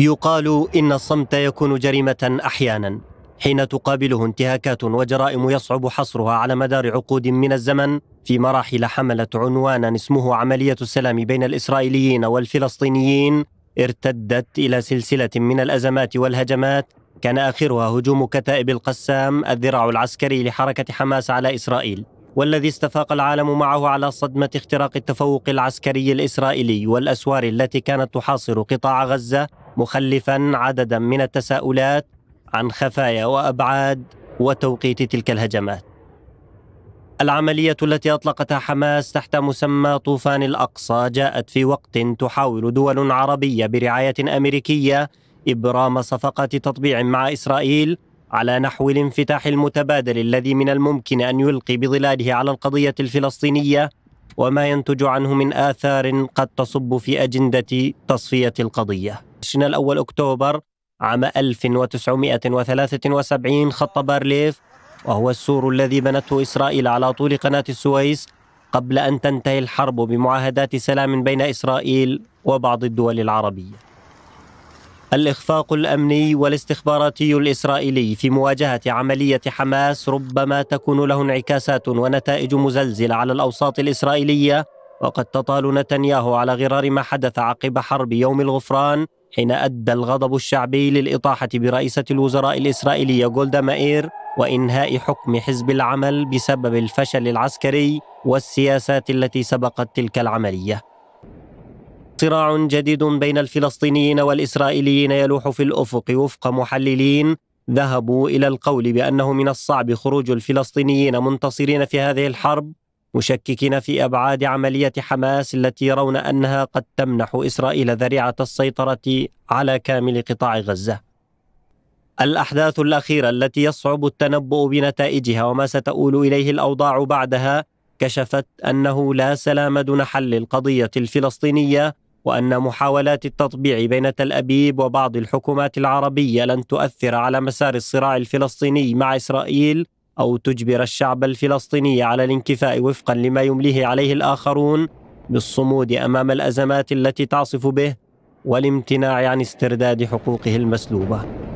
يقال إن الصمت يكون جريمة أحيانا حين تقابله انتهاكات وجرائم يصعب حصرها على مدار عقود من الزمن في مراحل حملت عنوانا اسمه عملية السلام بين الإسرائيليين والفلسطينيين ارتدت إلى سلسلة من الأزمات والهجمات كان آخرها هجوم كتائب القسام الذراع العسكري لحركة حماس على إسرائيل والذي استفاق العالم معه على صدمة اختراق التفوق العسكري الإسرائيلي والأسوار التي كانت تحاصر قطاع غزة مخلفا عددا من التساؤلات عن خفايا وابعاد وتوقيت تلك الهجمات. العمليه التي اطلقتها حماس تحت مسمى طوفان الاقصى جاءت في وقت تحاول دول عربيه برعايه امريكيه ابرام صفقات تطبيع مع اسرائيل على نحو الانفتاح المتبادل الذي من الممكن ان يلقي بظلاله على القضيه الفلسطينيه وما ينتج عنه من آثار قد تصب في أجندة تصفية القضية شنا الأول أكتوبر عام 1973 خط بارليف وهو السور الذي بنته إسرائيل على طول قناة السويس قبل أن تنتهي الحرب بمعاهدات سلام بين إسرائيل وبعض الدول العربية الإخفاق الأمني والاستخباراتي الإسرائيلي في مواجهة عملية حماس ربما تكون له انعكاسات ونتائج مزلزلة على الأوساط الإسرائيلية وقد تطال نتنياهو على غرار ما حدث عقب حرب يوم الغفران حين أدى الغضب الشعبي للإطاحة برئيسة الوزراء الإسرائيلية جولدا مائير وإنهاء حكم حزب العمل بسبب الفشل العسكري والسياسات التي سبقت تلك العملية صراع جديد بين الفلسطينيين والاسرائيليين يلوح في الافق وفق محللين ذهبوا الى القول بانه من الصعب خروج الفلسطينيين منتصرين في هذه الحرب مشككين في ابعاد عمليه حماس التي يرون انها قد تمنح اسرائيل ذريعه السيطره على كامل قطاع غزه. الاحداث الاخيره التي يصعب التنبؤ بنتائجها وما ستؤول اليه الاوضاع بعدها كشفت انه لا سلام دون حل القضيه الفلسطينيه وان محاولات التطبيع بين تل ابيب وبعض الحكومات العربيه لن تؤثر على مسار الصراع الفلسطيني مع اسرائيل او تجبر الشعب الفلسطيني على الانكفاء وفقا لما يمليه عليه الاخرون بالصمود امام الازمات التي تعصف به والامتناع عن استرداد حقوقه المسلوبه